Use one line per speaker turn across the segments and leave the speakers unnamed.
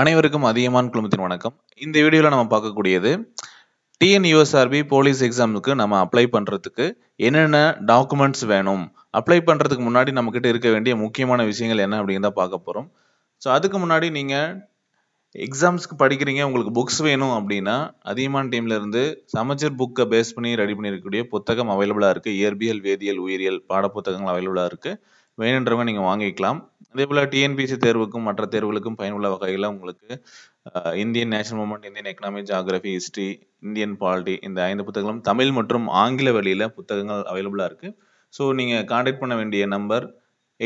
அனைவருக்கும் அதிகமான குழுமத்தின் வணக்கம் இந்த வீடியோவில் நம்ம பார்க்கக்கூடியது டிஎன்யூஎஸ்ஆர்பி போலீஸ் எக்ஸாமுக்கு நம்ம அப்ளை பண்ணுறதுக்கு என்னென்ன டாக்குமெண்ட்ஸ் வேணும் அப்ளை பண்ணுறதுக்கு முன்னாடி நம்மக்கிட்ட இருக்க வேண்டிய முக்கியமான விஷயங்கள் என்ன அப்படிங்கிறத பார்க்க போகிறோம் ஸோ அதுக்கு முன்னாடி நீங்கள் எக்ஸாம்ஸ்க்கு படிக்கிறீங்க உங்களுக்கு புக்ஸ் வேணும் அப்படின்னா அதிகமான டீம்லேருந்து சமச்சர் புக்கை பேஸ் பண்ணி ரெடி பண்ணியிருக்கக்கூடிய புத்தகம் அவைலபிளாக இருக்குது இயற்பியல் வேதியியல் உயிரியல் பாட புத்தகங்கள் அவைலபிளாக இருக்குது வேணுன்றவங்க நீங்கள் வாங்கிக்கலாம் அதே போல் டிஎன்பிசி தேர்வுக்கும் மற்ற தேர்வுகளுக்கும் பயனுள்ள வகையில் உங்களுக்கு Indian national movement Indian economy geography history Indian polity இந்த ஐந்து புத்தகங்களும் தமிழ் மற்றும் ஆங்கில வழியில் புத்தகங்கள் அவைலபிளாக இருக்குது ஸோ நீங்கள் காண்டாக்ட் பண்ண வேண்டிய number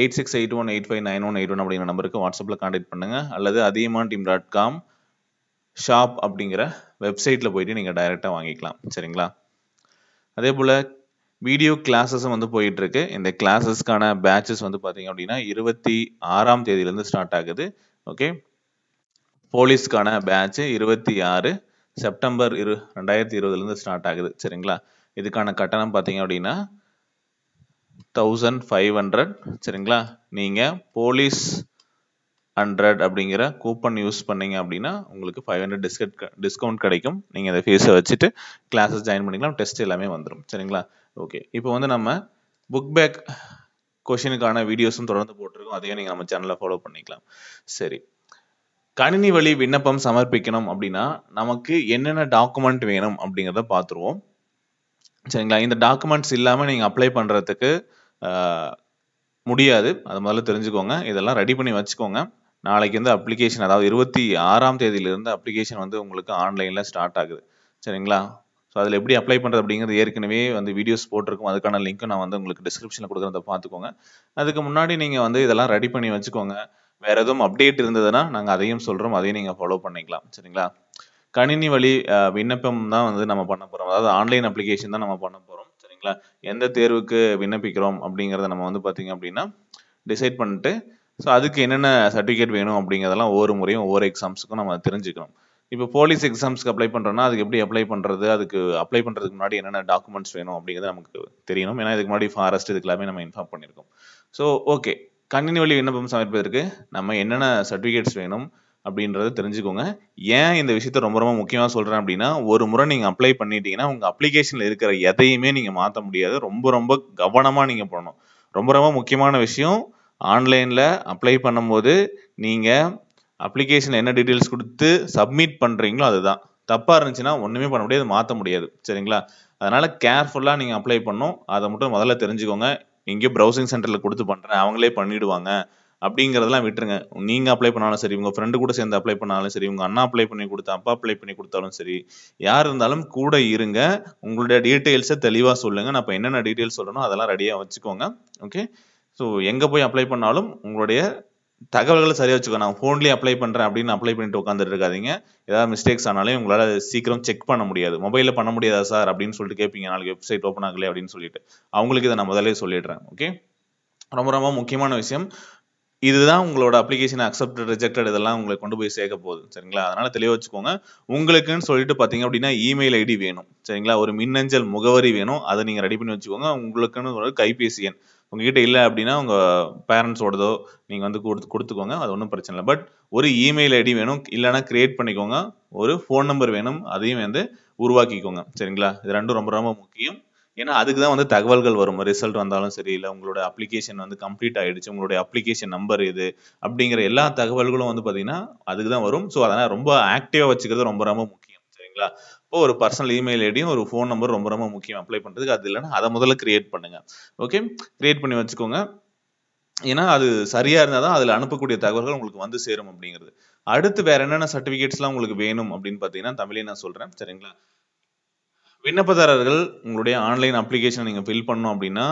eight six eight one eight five nine one eight one அப்படிங்கிற நம்பருக்கு வாட்ஸ்அப்பில் காண்டாக்ட் பண்ணுங்கள் அல்லது அதிகமான டீம் டாட் காம் ஷாப் அப்படிங்கிற வெப்சைட்டில் போயிட்டு நீங்கள் டைரெக்டாக வாங்கிக்கலாம் சரிங்களா அதே போல் வீடியோ கிளாஸஸும் வந்து போயிட்டுருக்கு இந்த கிளாஸஸ்க்கான பேச்சஸ் வந்து பார்த்தீங்க அப்படின்னா இருபத்தி ஆறாம் தேதியிலேருந்து ஸ்டார்ட் ஆகுது ஓகே போலீஸ்க்கான பேட்ச் இருபத்தி ஆறு செப்டம்பர் இரு ரெண்டாயிரத்தி இருபதுலேருந்து ஸ்டார்ட் ஆகுது சரிங்களா இதுக்கான கட்டணம் பார்த்தீங்க அப்படின்னா தௌசண்ட் ஃபைவ் ஹண்ட்ரட் சரிங்களா நீங்கள் போலீஸ் ஹண்ட்ரட் அப்படிங்கிற கூப்பன் யூஸ் பண்ணீங்க அப்படின்னா உங்களுக்கு ஃபைவ் ஹண்ட்ரட் டிஸ்கட் டிஸ்கவுண்ட் கிடைக்கும் நீங்கள் இந்த ஃபீஸை வச்சுட்டு கிளாஸஸ் ஜாயின் பண்ணிக்கலாம் டெஸ்ட் எல்லாமே வந்துடும் சரிங்களா ஓகே இப்போ வந்து நம்ம புக் பேக் கொஷினுக்கான வீடியோஸும் தொடர்ந்து போட்டிருக்கோம் அதையும் நீங்கள் நம்ம சேனலில் ஃபாலோ பண்ணிக்கலாம் சரி கணினி வழி விண்ணப்பம் சமர்ப்பிக்கணும் அப்படின்னா நமக்கு என்னென்ன டாக்குமெண்ட் வேணும் அப்படிங்கிறத பார்த்துருவோம் சரிங்களா இந்த டாக்குமெண்ட்ஸ் இல்லாமல் நீங்கள் அப்ளை பண்ணுறதுக்கு முடியாது அது முதல்ல தெரிஞ்சுக்கோங்க இதெல்லாம் ரெடி பண்ணி வச்சுக்கோங்க நாளைக்கு வந்து அப்ளிகேஷன் அதாவது இருபத்தி ஆறாம் தேதியிலிருந்து அப்ளிகேஷன் வந்து உங்களுக்கு ஆன்லைனில் ஸ்டார்ட் ஆகுது சரிங்களா ஸோ அதில் எப்படி அப்ளை பண்ணுறது அப்படிங்கிறது ஏற்கனவே வந்து வீடியோஸ் போட்டிருக்கும் அதுக்கான லிங்க்கும் நான் வந்து உங்களுக்கு டிஸ்கிரிப்ஷனில் கொடுக்குறத பார்த்துக்கோங்க அதுக்கு முன்னாடி நீங்கள் வந்து இதெல்லாம் ரெடி பண்ணி வச்சுக்கோங்க வேறு எதுவும் அப்டேட் இருந்ததுன்னா நாங்கள் அதையும் சொல்கிறோம் அதையும் நீங்கள் ஃபாலோ பண்ணிக்கலாம் சரிங்களா கணினி வழி விண்ணப்பம் தான் வந்து நம்ம பண்ண போகிறோம் அதாவது ஆன்லைன் அப்ளிகேஷன் தான் நம்ம பண்ண போகிறோம் சரிங்களா எந்த தேர்வுக்கு விண்ணப்பிக்கிறோம் அப்படிங்கிறத நம்ம வந்து பார்த்தீங்க அப்படின்னா டிசைட் பண்ணிட்டு ஸோ அதுக்கு என்னென்ன சர்டிஃபிகேட் வேணும் அப்படிங்கிறதெல்லாம் ஒவ்வொரு முறையும் ஒவ்வொரு எக்ஸாம்ஸுக்கும் நம்ம தெரிஞ்சுக்கணும் இப்போ போலீஸ் எக்ஸாம்ஸ்க்கு அப்ளை பண்ணுறோன்னா அதுக்கு எப்படி அப்ளை பண்ணுறது அதுக்கு அப்ளை பண்ணுறதுக்கு முன்னாடி என்னென்ன டாக்குமெண்ட்ஸ் வேணும் அப்படிங்கிறது நமக்கு தெரியணும் ஏன்னா இதுக்கு முன்னாடி ஃபாரஸ்ட் இதுக்கெல்லாமே நம்ம இன்ஃபார்ம் பண்ணியிருக்கோம் ஸோ ஓகே கணினி வழி விண்ணப்பம் சமர்ப்பதற்கு நம்ம என்னென்ன சர்டிஃபிகேட்ஸ் வேணும் அப்படின்றத தெரிஞ்சுக்கோங்க ஏன் இந்த விஷயத்த ரொம்ப ரொம்ப முக்கியமாக சொல்கிறேன் அப்படின்னா ஒரு முறை நீங்கள் அப்ளை பண்ணிட்டீங்கன்னா உங்கள் அப்ளிகேஷனில் இருக்கிற எதையுமே நீங்கள் மாற்ற முடியாது ரொம்ப ரொம்ப கவனமாக நீங்கள் பண்ணணும் ரொம்ப ரொம்ப முக்கியமான விஷயம் ஆன்லைனில் அப்ளை பண்ணும்போது நீங்கள் அப்ளிகேஷன் என்ன டீட்டெயில்ஸ் கொடுத்து சப்மிட் பண்ணுறீங்களோ அதுதான் தப்பாக இருந்துச்சுன்னா ஒன்றுமே பண்ண முடியாது மாற்ற முடியாது சரிங்களா அதனால் கேர்ஃபுல்லாக நீங்கள் அப்ளை பண்ணும் அதை மட்டும் முதல்ல தெரிஞ்சுக்கோங்க எங்கேயோ ப்ரௌசிங் சென்டரில் கொடுத்து பண்ணுறேன் அவங்களே பண்ணிவிடுவாங்க அப்படிங்கிறதெல்லாம் விட்டுருங்க நீங்கள் அப்ளை பண்ணாலும் சரி உங்கள் ஃப்ரெண்டு கூட சேர்ந்து அப்ளை பண்ணாலும் சரி உங்கள் அண்ணா அப்ளை பண்ணி கொடுத்தா அப்பா அப்ளை பண்ணி கொடுத்தாலும் சரி யார் இருந்தாலும் கூட இருங்க உங்களுடைய டீட்டெயில்ஸை தெளிவாக சொல்லுங்கள் நான் இப்போ என்னென்ன டீட்டெயில்ஸ் சொல்லணும் அதெல்லாம் ரெடியாக வச்சுக்கோங்க ஓகே ஸோ எங்கே போய் அப்ளை பண்ணாலும் உங்களுடைய தகவல்களை சரியாக வச்சுக்கோ நான் ஃபோன்லேயே அப்ளை பண்ணுறேன் அப்படின்னு அப்ளை பண்ணிட்டு உட்காந்துட்டு இருக்காதிங்க ஏதாவது மிஸ்டேக்ஸ் ஆனாலும் உங்களால் சீக்கிரம் செக் பண்ண முடியாது மொபைலில் பண்ண முடியாதா சார் அப்படின்னு சொல்லிட்டு கேட்பீங்க நாளைக்கு வெப்சைட் ஓப்பன் ஆகலையே அப்படின்னு சொல்லிட்டு அவங்களுக்கு இதை நான் முதலே சொல்லிடுறேன் ஓகே ரொம்ப ரொம்ப முக்கியமான விஷயம் இதுதான் உங்களோட அப்ளிகேஷன் அக்செப்டட் ரிஜெக்டட் இதெல்லாம் உங்களை கொண்டு போய் சேர்க்க போகுது சரிங்களா அதனால தெளிவாக வச்சுக்கோங்க உங்களுக்குன்னு சொல்லிட்டு பார்த்தீங்க அப்படின்னா இமெயில் ஐடி வேணும் சரிங்களா ஒரு மின்னஞ்சல் முகவரி வேணும் அதை நீங்கள் ரெடி பண்ணி வச்சுக்கோங்க உங்களுக்குன்னு ஒரு கைபேசி எண் உங்ககிட்ட இல்லை அப்படின்னா உங்கள் பேரண்ட்ஸோடதோ நீங்கள் வந்து கொடுத்து கொடுத்துக்கோங்க அது ஒன்றும் பிரச்சனை இல்லை பட் ஒரு இமெயில் ஐடி வேணும் இல்லைன்னா கிரியேட் பண்ணிக்கோங்க ஒரு ஃபோன் நம்பர் வேணும் அதையும் வந்து உருவாக்கிக்கோங்க சரிங்களா இது ரெண்டும் ரொம்ப ரொம்ப முக்கியம் ஏன்னா அதுக்கு தான் வந்து தகவல்கள் வரும் ரிசல்ட் வந்தாலும் சரி இல்லை உங்களோட அப்ளிகேஷன் வந்து கம்ப்ளீட் ஆகிடுச்சு உங்களுடைய அப்ளிகேஷன் நம்பர் இது அப்படிங்கிற எல்லா தகவல்களும் வந்து பார்த்தீங்கன்னா அதுக்கு தான் வரும் ஸோ அதனால் ரொம்ப ஆக்டிவாக வச்சுக்கிறது ரொம்ப ரொம்ப முக்கியம் சரிங்களா இப்போ ஒரு பர்சனல் இமெயில் ஐடியும் ஒரு ஃபோன் நம்பர் ரொம்ப ரொம்ப முக்கியம் அப்ளை பண்ணுறதுக்கு அது இல்லைன்னா அதை முதல்ல கிரியேட் பண்ணுங்க ஓகே கிரியேட் பண்ணி வச்சுக்கோங்க ஏன்னா அது சரியாக இருந்தால் தான் அதில் அனுப்பக்கூடிய தகவல்கள் உங்களுக்கு வந்து சேரும் அப்படிங்கிறது அடுத்து வேற என்னென்ன சர்டிஃபிகேட்ஸ்லாம் உங்களுக்கு வேணும் அப்படின்னு பார்த்தீங்கன்னா தமிழே நான் சொல்கிறேன் சரிங்களா விண்ணப்பதாரர்கள் உங்களுடைய ஆன்லைன் அப்ளிகேஷனை நீங்கள் ஃபில் பண்ணோம் அப்படின்னா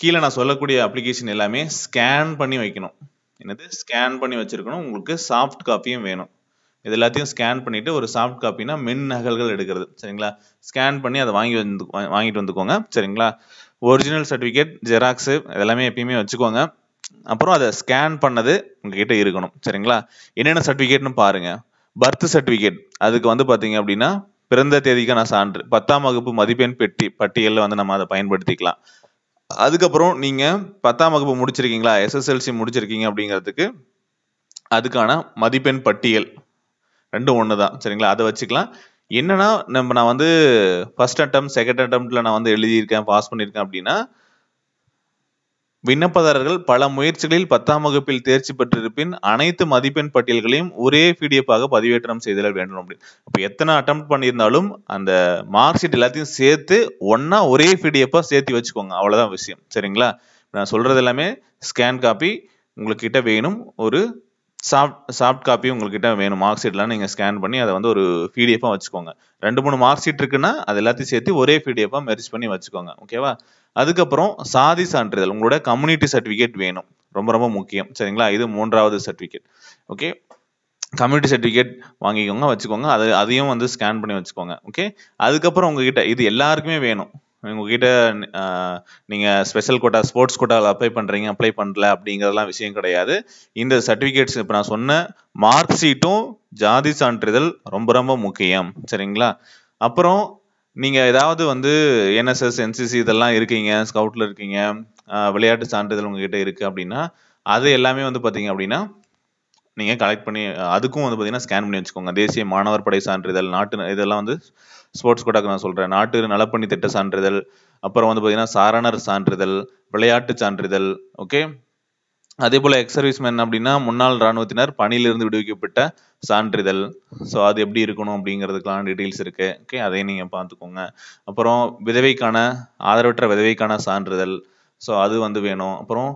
கீழே நான் சொல்லக்கூடிய அப்ளிகேஷன் எல்லாமே ஸ்கேன் பண்ணி வைக்கணும் என்னது ஸ்கேன் பண்ணி வச்சுருக்கணும் உங்களுக்கு சாஃப்ட் காப்பியும் வேணும் இது எல்லாத்தையும் ஸ்கேன் பண்ணிவிட்டு ஒரு சாஃப்ட் காப்பினா மென் நகல்கள் எடுக்கிறது சரிங்களா ஸ்கேன் பண்ணி அதை வாங்கி வந்து வாங்கிட்டு வந்துக்கோங்க சரிங்களா ஒரிஜினல் சர்டிஃபிகேட் ஜெராக்ஸு இதெல்லாமே எப்பயுமே வச்சுக்கோங்க அப்புறம் அதை ஸ்கேன் பண்ணது உங்ககிட்ட இருக்கணும் சரிங்களா என்னென்ன சர்டிஃபிகேட்னு பாருங்கள் பர்த் சர்டிஃபிகேட் அதுக்கு வந்து பார்த்தீங்க அப்படின்னா பிறந்த தேதிக்கான சான்று பத்தாம் வகுப்பு மதிப்பெண் பெட்டி பட்டியலில் வந்து நம்ம அதை பயன்படுத்திக்கலாம் அதுக்கப்புறம் நீங்கள் பத்தாம் வகுப்பு முடிச்சிருக்கீங்களா எஸ்எஸ்எல்சி முடிச்சிருக்கீங்க அப்படிங்கிறதுக்கு அதுக்கான மதிப்பெண் பட்டியல் ரெண்டும் ஒன்று தான் சரிங்களா அதை வச்சுக்கலாம் என்னென்னா நம்ம நான் வந்து ஃபர்ஸ்ட் அட்டம் செகண்ட் அட்டம்ப்டில் நான் வந்து எழுதியிருக்கேன் பாஸ் பண்ணியிருக்கேன் அப்படின்னா விண்ணப்பதாரர்கள் பல முயற்சிகளில் பத்தாம் வகுப்பில் தேர்ச்சி பெற்றிருப்பின் அனைத்து மதிப்பெண் பட்டியல்களையும் ஒரே பிடிஎஃபாக பதிவேற்றம் செய்தல வேண்டும் அப்படின்னு இப்போ எத்தனை அட்டம் பண்ணியிருந்தாலும் அந்த மார்க் ஷீட் எல்லாத்தையும் சேர்த்து ஒன்றா ஒரே பிடிஎஃபாக சேர்த்து வச்சுக்கோங்க அவ்வளோதான் விஷயம் சரிங்களா நான் சொல்கிறது எல்லாமே ஸ்கேன் காப்பி உங்களுக்கு கிட்ட வேணும் ஒரு சாஃப்ட் சாஃப்ட் காப்பி உங்கள்கிட்ட வேணும் மார்க் ஷீட்லாம் நீங்கள் ஸ்கேன் பண்ணி அதை வந்து ஒரு பிடிஎஃபாக வச்சுக்கோங்க ரெண்டு மூணு மார்க் ஷீட் இருக்குன்னா அது எல்லாத்தையும் சேர்த்து ஒரே பிடிஎஃபாக மெரிஜ் பண்ணி வச்சுக்கோங்க ஓகேவா அதுக்கப்புறம் சாதி சான்றிதழ் உங்களோட கம்யூனிட்டி சர்டிஃபிகேட் வேணும் ரொம்ப ரொம்ப முக்கியம் சரிங்களா இது மூன்றாவது சர்டிஃபிகேட் ஓகே கம்யூனிட்டி சர்டிஃபிகேட் வாங்கிக்கோங்க வச்சுக்கோங்க அது அதையும் வந்து ஸ்கேன் பண்ணி வச்சுக்கோங்க ஓகே அதுக்கப்புறம் உங்ககிட்ட இது எல்லாருக்குமே வேணும் உங்ககிட்ட நீங்கள் ஸ்பெஷல் கோட்டா ஸ்போர்ட்ஸ் கோட்டாவில் அப்ளை பண்ணுறீங்க அப்ளை பண்ணல அப்படிங்கிறதெல்லாம் விஷயம் கிடையாது இந்த சர்டிஃபிகேட்ஸ் இப்போ நான் சொன்ன மார்க் ஷீட்டும் ஜாதி சான்றிதழ் ரொம்ப ரொம்ப முக்கியம் சரிங்களா அப்புறம் நீங்கள் ஏதாவது வந்து என்எஸ்எஸ் என்சிசி இதெல்லாம் இருக்கீங்க ஸ்கவுட்டில் இருக்கீங்க விளையாட்டு சான்றிதழ் உங்ககிட்ட இருக்குது அப்படின்னா அது எல்லாமே வந்து பார்த்தீங்க அப்படின்னா நீங்கள் கலெக்ட் பண்ணி அதுக்கும் வந்து பார்த்தீங்கன்னா ஸ்கேன் பண்ணி வச்சுக்கோங்க தேசிய மாணவர் படை சான்றிதழ் நாட்டு இதெல்லாம் வந்து ஸ்போர்ட்ஸ் கோட்டாக்கு நான் சொல்கிறேன் நாட்டு நலப்பணி திட்ட சான்றிதழ் அப்புறம் வந்து பார்த்தீங்கன்னா சாரணர் சான்றிதழ் விளையாட்டு சான்றிதழ் ஓகே அதே போல் எக்ஸ் மேன் அப்படின்னா முன்னாள் இராணுவத்தினர் பணியிலிருந்து விடுவிக்கப்பட்ட சான்றிதழ் ஸோ அது எப்படி இருக்கணும் அப்படிங்கிறதுக்கெலாம் டீட்டெயில்ஸ் இருக்குது ஓகே அதையும் நீங்கள் பார்த்துக்கோங்க அப்புறம் விதவைக்கான ஆதரவற்ற விதவைக்கான சான்றிதழ் ஸோ அது வந்து வேணும் அப்புறம்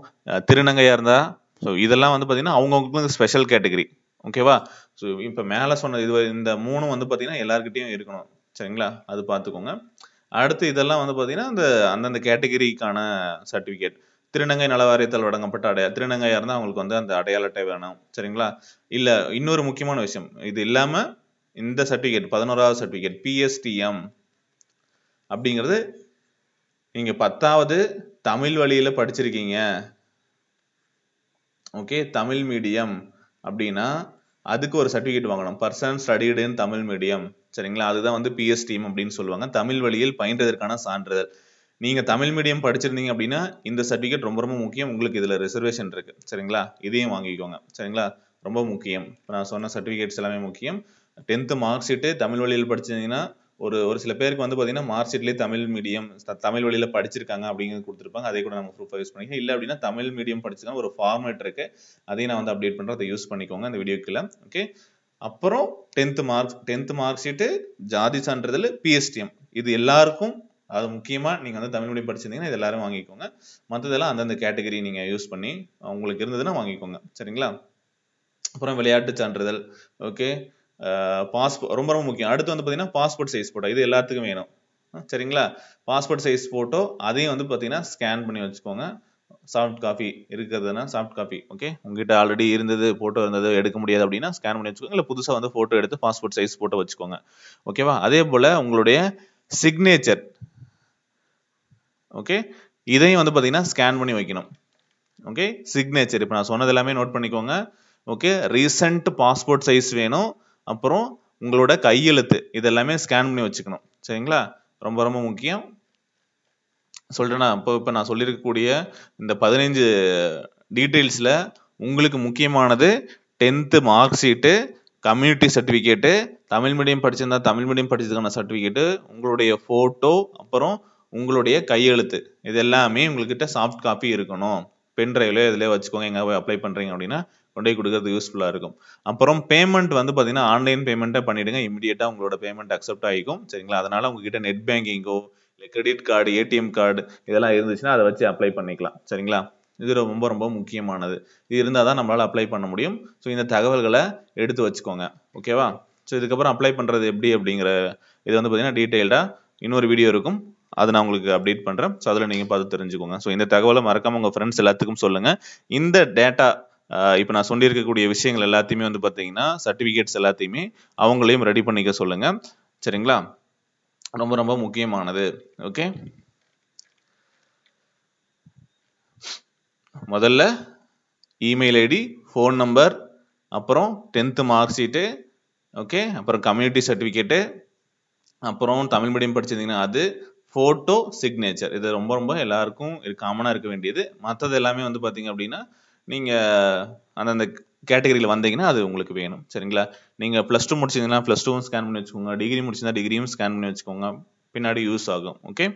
திருநங்கையாக இருந்தால் ஸோ இதெல்லாம் வந்து பார்த்தீங்கன்னா அவங்கவுங்களுக்கு ஸ்பெஷல் கேட்டகரி ஓகேவா ஸோ இப்போ மேலே சொன்ன இது இந்த மூணும் வந்து பார்த்தீங்கன்னா எல்லாருக்கிட்டையும் இருக்கணும் சரிங்களா அது பார்த்துக்கோங்க அடுத்து இதெல்லாம் வந்து பார்த்தீங்கன்னா அந்த அந்தந்த கேட்டகிரிக்கான சர்டிஃபிகேட் திருநங்கை நலவாரியத்தால் வழங்கப்பட்ட அடையா திருநங்கையாக இருந்தால் அவங்களுக்கு வந்து அந்த அடையாள அட்டை வேணும் சரிங்களா இல்லை இன்னொரு முக்கியமான விஷயம் இது இல்லாமல் இந்த சர்டிஃபிகேட் பதினோராவது சர்டிஃபிகேட் பிஎஸ்டிஎம் அப்படிங்கிறது நீங்கள் பத்தாவது தமிழ் வழியில் படிச்சிருக்கீங்க ஓகே தமிழ் மீடியம் அப்படின்னா அதுக்கு ஒரு சர்டிஃபிகேட் வாங்கணும் person studied in Tamil medium சரிங்களா அதுதான் வந்து பிஎஸ் டீம் அப்படின்னு சொல்லுவாங்க தமிழ் வழியில் பயின்றதற்கான சான்றிதழ் நீங்க தமிழ் மீடியம் படிச்சிருந்தீங்க அப்படின்னா இந்த சர்டிஃபிகேட் ரொம்ப ரொம்ப முக்கியம் உங்களுக்கு இதில் ரிசர்வேஷன் இருக்கு சரிங்களா இதையும் வாங்கிக்கோங்க சரிங்களா ரொம்ப முக்கியம் இப்போ நான் சொன்ன சர்டிஃபிகேட்ஸ் எல்லாமே முக்கியம் டென்த்து மார்க் ஷீட்டு தமிழ் வழியில் படிச்சிருந்தீங்கன்னா ஒரு ஒரு சில பேருக்கு வந்து பார்த்தீங்கன்னா மார்க் ஷீட்லேயே தமிழ் மீடியம் தமிழ் வழியில் படிச்சிருக்காங்க அப்படிங்கிறது கொடுத்துருப்பாங்க அதே கூட நம்ம ப்ரூஃபாக யூஸ் பண்ணிக்கலாம் இல்லை அப்படின்னா தமிழ் மீடியம் படிச்சுன்னா ஒரு ஃபார்மேட் இருக்குது அதையும் நான் வந்து அப்டேட் பண்ணுறேன் அதை யூஸ் பண்ணிக்கோங்க அந்த வீடியோக்குள்ள ஓகே அப்புறம் tenth mark tenth mark sheet ஜாதி சான்றிதழ் பிஎஸ்டிஎம் இது எல்லாருக்கும் அது முக்கியமாக நீங்கள் வந்து தமிழ் மொழி படிச்சிருந்தீங்கன்னா இது எல்லாரும் வாங்கிக்கோங்க மற்றதெல்லாம் அந்தந்த கேட்டகரி நீங்கள் யூஸ் பண்ணி உங்களுக்கு இருந்ததுன்னா வாங்கிக்கோங்க சரிங்களா அப்புறம் விளையாட்டு சான்றிதழ் ஓகே பாஸ்போர்ட் ரொம்ப ரொம்ப முக்கியம் அடுத்து வந்து பார்த்தீங்கன்னா பாஸ்போர்ட் சைஸ் போட்டோ இது எல்லாத்துக்கும் வேணும் சரிங்களா பாஸ்போர்ட் சைஸ் ஃபோட்டோ அதையும் வந்து பார்த்தீங்கன்னா ஸ்கேன் பண்ணி வச்சுக்கோங்க சாஃப்ட் காப்பி இருக்கிறதுனா சாஃப்ட் காப்பி ஓகே உங்ககிட்ட ஆல்ரெடி இருந்தது ஃபோட்டோ இருந்தது எடுக்க முடியாது அப்படின்னா ஸ்கேன் பண்ணி வச்சுக்கோங்க இல்லை புதுசாக வந்து ஃபோட்டோ எடுத்து பாஸ்போர்ட் சைஸ் ஃபோட்டோ வச்சுக்கோங்க ஓகேவா அதே போல் உங்களுடைய சிக்னேச்சர் ஓகே இதையும் வந்து பார்த்தீங்கன்னா ஸ்கேன் பண்ணி வைக்கணும் ஓகே சிக்னேச்சர் இப்போ நான் சொன்னது எல்லாமே நோட் பண்ணிக்கோங்க ஓகே ரீசன்ட் பாஸ்போர்ட் சைஸ் வேணும் அப்புறம் உங்களோட கையெழுத்து இதெல்லாமே ஸ்கேன் பண்ணி வச்சுக்கணும் சரிங்களா ரொம்ப ரொம்ப முக்கியம் சொல்றேன்னா இப்போ இப்போ நான் சொல்லியிருக்கக்கூடிய இந்த பதினைஞ்சு டீட்டெயில்ஸில் உங்களுக்கு முக்கியமானது tenth mark sheet community certificate Tamil medium படிச்சிருந்தா தமிழ் மீடியம் படிச்சதுக்கான சர்டிஃபிகேட்டு உங்களுடைய ஃபோட்டோ அப்புறம் உங்களுடைய கையெழுத்து இது எல்லாமே உங்கள்கிட்ட சாஃப்ட் காப்பி இருக்கணும் பென் ட்ரைவ்லையோ இதில் வச்சுக்கோங்க எங்கே போய் அப்ளை பண்ணுறீங்க அப்படின்னா கொண்டு போய் கொடுக்கறது யூஸ்ஃபுல்லாக இருக்கும் அப்புறம் பேமெண்ட் வந்து பார்த்தீங்கன்னா ஆன்லைன் பேமெண்ட்டாக பண்ணிவிடுங்க இமீடியட்டாக உங்களோட பேமெண்ட் அக்செப்ட் ஆகிக்கும் சரிங்களா அதனால் உங்ககிட்ட நெட் பேங்கிங்கோ இல்லை கிரெடிட் கார்டு ஏடிஎம் கார்டு இதெல்லாம் இருந்துச்சுன்னா அதை வச்சு அப்ளை பண்ணிக்கலாம் சரிங்களா இது ரொம்ப ரொம்ப முக்கியமானது இது இருந்தால் தான் நம்மளால் அப்ளை பண்ண முடியும் ஸோ இந்த தகவல்களை எடுத்து வச்சுக்கோங்க ஓகேவா ஸோ இதுக்கப்புறம் அப்ளை பண்ணுறது எப்படி அப்படிங்கிற இது வந்து பார்த்தீங்கன்னா டீட்டெயில்டாக இன்னொரு வீடியோ இருக்கும் அதை நான் உங்களுக்கு அப்டேட் பண்ணுறேன் ஸோ அதில் நீங்கள் பார்த்து தெரிஞ்சுக்கோங்க ஸோ இந்த தகவலை மறக்காமல் உங்கள் ஃப்ரெண்ட்ஸ் எல்லாத்துக்கும் சொல்லுங்கள் இந்த டேட்டா இப்போ நான் சொல்லியிருக்கக்கூடிய விஷயங்கள் எல்லாத்தையுமே வந்து பார்த்தீங்கன்னா சர்டிஃபிகேட்ஸ் எல்லாத்தையுமே அவங்களையும் ரெடி பண்ணிக்க சொல்லுங்கள் சரிங்களா ரொம்ப ரொம்ப முக்கியமானது ஓகே முதல்ல இமெயில் ஐடி ஃபோன் நம்பர் அப்புறம் டென்த்து மார்க் ஷீட்டு ஓகே அப்புறம் கம்யூனிட்டி சர்டிஃபிகேட்டு அப்புறம் தமிழ் மீடியம் படிச்சிருந்தீங்கன்னா அது ஃபோட்டோ சிக்னேச்சர் இது ரொம்ப ரொம்ப எல்லாருக்கும் காமனாக இருக்க வேண்டியது மற்றது எல்லாமே வந்து பார்த்தீங்க அப்படின்னா நீங்கள் அந்தந்த கேட்டகரியில் வந்தீங்கன்னா அது உங்களுக்கு வேணும் சரிங்களா நீங்கள் ப்ளஸ் டூ முடிச்சிங்கன்னா ப்ளஸ் டூவும் ஸ்கேன் பண்ணி வச்சுக்கோங்க டிகிரி முடிச்சிருந்தா டிகிரியும் ஸ்கேன் பண்ணி வச்சுக்கோங்க பின்னாடி யூஸ் ஆகும் ஓகே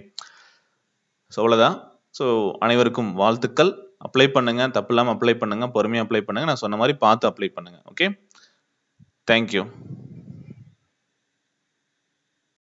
ஸோ அவ்வளோதான் ஸோ அனைவருக்கும் வாழ்த்துக்கள் அப்ளை பண்ணுங்கள் தப்பு இல்லாமல் அப்ளை பண்ணுங்கள் பொறுமையாக அப்ளை பண்ணுங்கள் நான் சொன்ன மாதிரி பார்த்து அப்ளை பண்ணுங்கள் ஓகே தேங்க்யூ